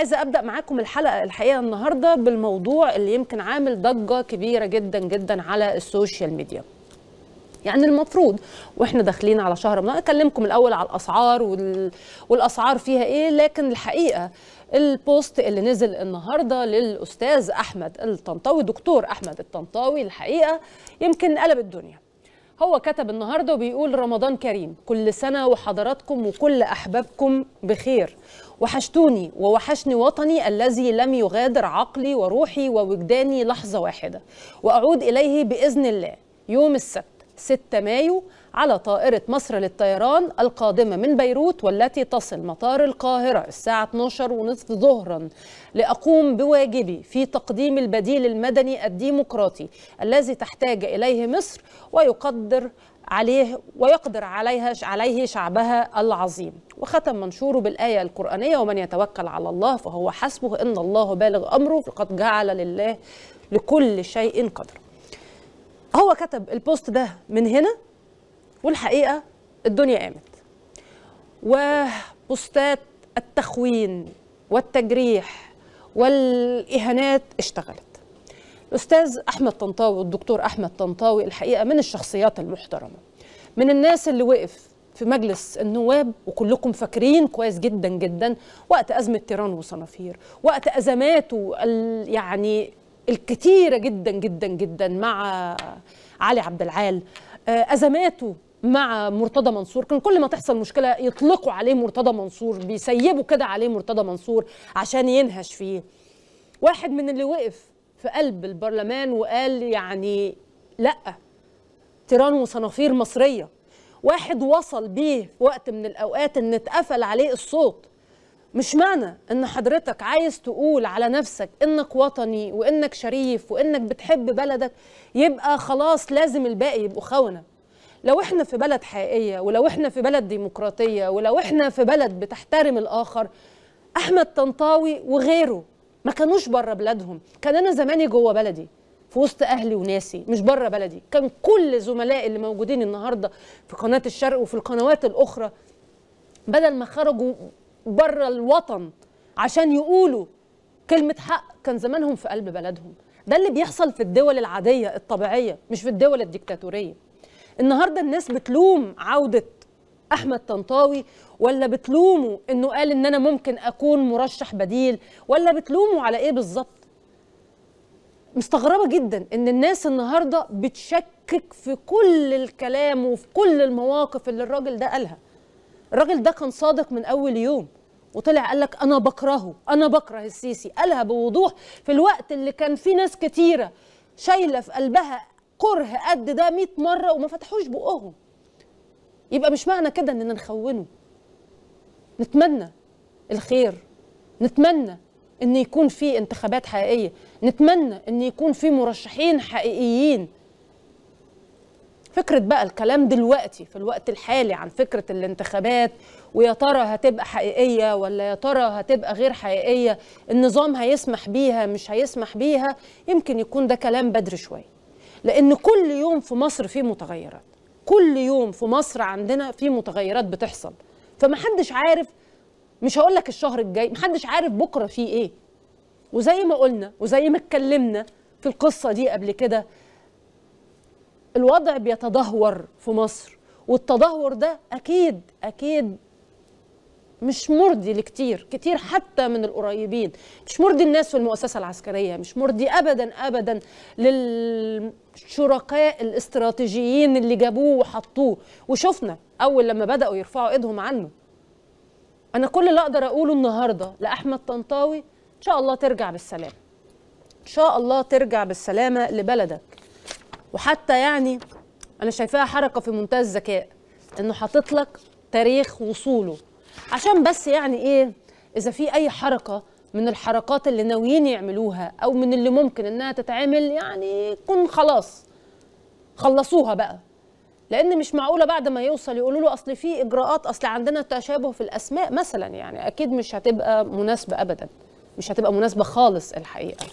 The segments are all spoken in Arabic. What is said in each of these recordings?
عايزه ابدا معاكم الحلقه الحقيقه النهارده بالموضوع اللي يمكن عامل ضجه كبيره جدا جدا على السوشيال ميديا يعني المفروض واحنا داخلين على شهر رمضان اكلمكم الاول على الاسعار وال... والاسعار فيها ايه لكن الحقيقه البوست اللي نزل النهارده للاستاذ احمد الطنطاوي دكتور احمد الطنطاوي الحقيقه يمكن قلب الدنيا هو كتب النهارده وبيقول رمضان كريم كل سنه وحضراتكم وكل احبابكم بخير وحشتوني ووحشني وطني الذي لم يغادر عقلي وروحي ووجداني لحظة واحدة وأعود إليه بإذن الله يوم السبت 6 مايو على طائرة مصر للطيران القادمة من بيروت والتي تصل مطار القاهرة الساعة 12 ونصف ظهرا لأقوم بواجبي في تقديم البديل المدني الديمقراطي الذي تحتاج إليه مصر ويقدر عليه ويقدر عليها عليه شعبها العظيم وختم منشوره بالآية القرآنية ومن يتوكل على الله فهو حسبه إن الله بالغ أمره فقد جعل لله لكل شيء قدر هو كتب البوست ده من هنا والحقيقة الدنيا قامت وبوستات التخوين والتجريح والإهانات اشتغلت الأستاذ أحمد طنطاوي والدكتور أحمد طنطاوي الحقيقة من الشخصيات المحترمة من الناس اللي وقف في مجلس النواب وكلكم فاكرين كويس جدا جدا وقت أزمة تيران وصنافير وقت أزماته يعني الكتيرة جدا جدا جدا مع علي عبد العال آه، أزماته مع مرتضى منصور كان كل ما تحصل مشكلة يطلقوا عليه مرتضى منصور بيسيبوا كده عليه مرتضى منصور عشان ينهش فيه واحد من اللي وقف في قلب البرلمان وقال يعني لأ تيران وصنافير مصريه واحد وصل بيه في وقت من الاوقات ان اتقفل عليه الصوت مش معنى ان حضرتك عايز تقول على نفسك انك وطني وانك شريف وانك بتحب بلدك يبقى خلاص لازم الباقي يبقوا خونه لو احنا في بلد حقيقيه ولو احنا في بلد ديمقراطيه ولو احنا في بلد بتحترم الاخر احمد طنطاوي وغيره ما كانوش بره بلادهم كان انا زماني جوه بلدي في وسط اهلي وناسي مش بره بلدي كان كل زملائي اللي موجودين النهارده في قناه الشرق وفي القنوات الاخرى بدل ما خرجوا بره الوطن عشان يقولوا كلمه حق كان زمانهم في قلب بلدهم ده اللي بيحصل في الدول العاديه الطبيعيه مش في الدول الديكتاتوريه النهارده الناس بتلوم عوده احمد طنطاوي ولا بتلومه انه قال ان انا ممكن اكون مرشح بديل ولا بتلومه على ايه بالظبط مستغربه جدا ان الناس النهارده بتشكك في كل الكلام وفي كل المواقف اللي الراجل ده قالها الراجل ده كان صادق من اول يوم وطلع قال لك انا بكرهه انا بكره السيسي قالها بوضوح في الوقت اللي كان فيه ناس كتيره شايله في قلبها كره قد ده 100 مره وما فتحوش بقهم يبقى مش معنى كده اننا نخونه نتمنى الخير نتمنى ان يكون في انتخابات حقيقيه نتمنى ان يكون في مرشحين حقيقيين فكره بقى الكلام دلوقتي في الوقت الحالي عن فكره الانتخابات ويا ترى هتبقى حقيقيه ولا يا ترى هتبقى غير حقيقيه النظام هيسمح بيها مش هيسمح بيها يمكن يكون ده كلام بدري شويه لان كل يوم في مصر في متغيرات كل يوم في مصر عندنا في متغيرات بتحصل فمحدش عارف مش هقول لك الشهر الجاي محدش عارف بكره فيه ايه وزي ما قلنا وزي ما اتكلمنا في القصه دي قبل كده الوضع بيتدهور في مصر والتدهور ده اكيد اكيد مش مرضي لكتير كتير حتى من القريبين مش مرضي الناس في المؤسسة العسكرية مش مرضي أبدا أبدا للشركاء الاستراتيجيين اللي جابوه وحطوه وشفنا أول لما بدأوا يرفعوا إيدهم عنه انا كل اللي اقدر اقوله النهارده لاحمد طنطاوي ان شاء الله ترجع بالسلامه ان شاء الله ترجع بالسلامه لبلدك وحتى يعني انا شايفاها حركه في منتهى الذكاء انه حاطط لك تاريخ وصوله عشان بس يعني ايه اذا في اي حركه من الحركات اللي ناويين يعملوها او من اللي ممكن انها تتعمل يعني يكون خلاص خلصوها بقى لان مش معقوله بعد ما يوصل يقولوا له اصل في اجراءات اصل عندنا تشابه في الاسماء مثلا يعني اكيد مش هتبقى مناسبه ابدا مش هتبقى مناسبه خالص الحقيقه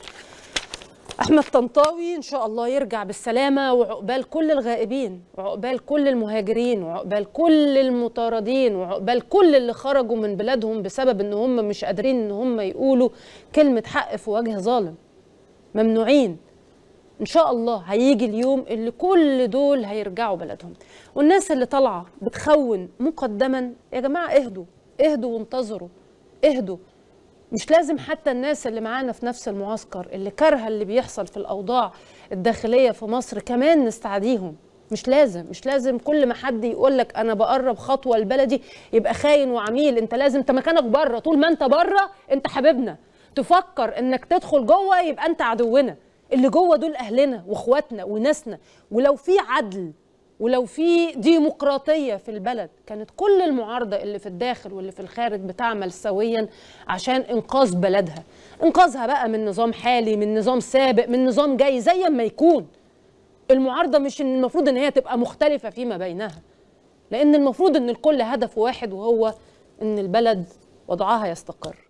احمد طنطاوي ان شاء الله يرجع بالسلامه وعقبال كل الغائبين وعقبال كل المهاجرين وعقبال كل المطاردين وعقبال كل اللي خرجوا من بلادهم بسبب ان هم مش قادرين ان هم يقولوا كلمه حق في وجه ظالم ممنوعين ان شاء الله هيجي اليوم اللي كل دول هيرجعوا بلدهم والناس اللي طالعه بتخون مقدما يا جماعه اهدوا اهدوا وانتظروا اهدوا مش لازم حتى الناس اللي معانا في نفس المعسكر اللي كارهه اللي بيحصل في الاوضاع الداخليه في مصر كمان نستعديهم مش لازم مش لازم كل ما حد يقول لك انا بقرب خطوه لبلدي يبقى خاين وعميل انت لازم انت مكانك بره طول ما انت بره انت حبيبنا تفكر انك تدخل جوه يبقى انت عدونا اللي جوه دول اهلنا واخواتنا وناسنا ولو في عدل ولو في ديمقراطيه في البلد كانت كل المعارضه اللي في الداخل واللي في الخارج بتعمل سويا عشان انقاذ بلدها انقاذها بقى من نظام حالي من نظام سابق من نظام جاي زي ما يكون المعارضه مش المفروض ان هي تبقى مختلفه فيما بينها لان المفروض ان الكل هدف واحد وهو ان البلد وضعها يستقر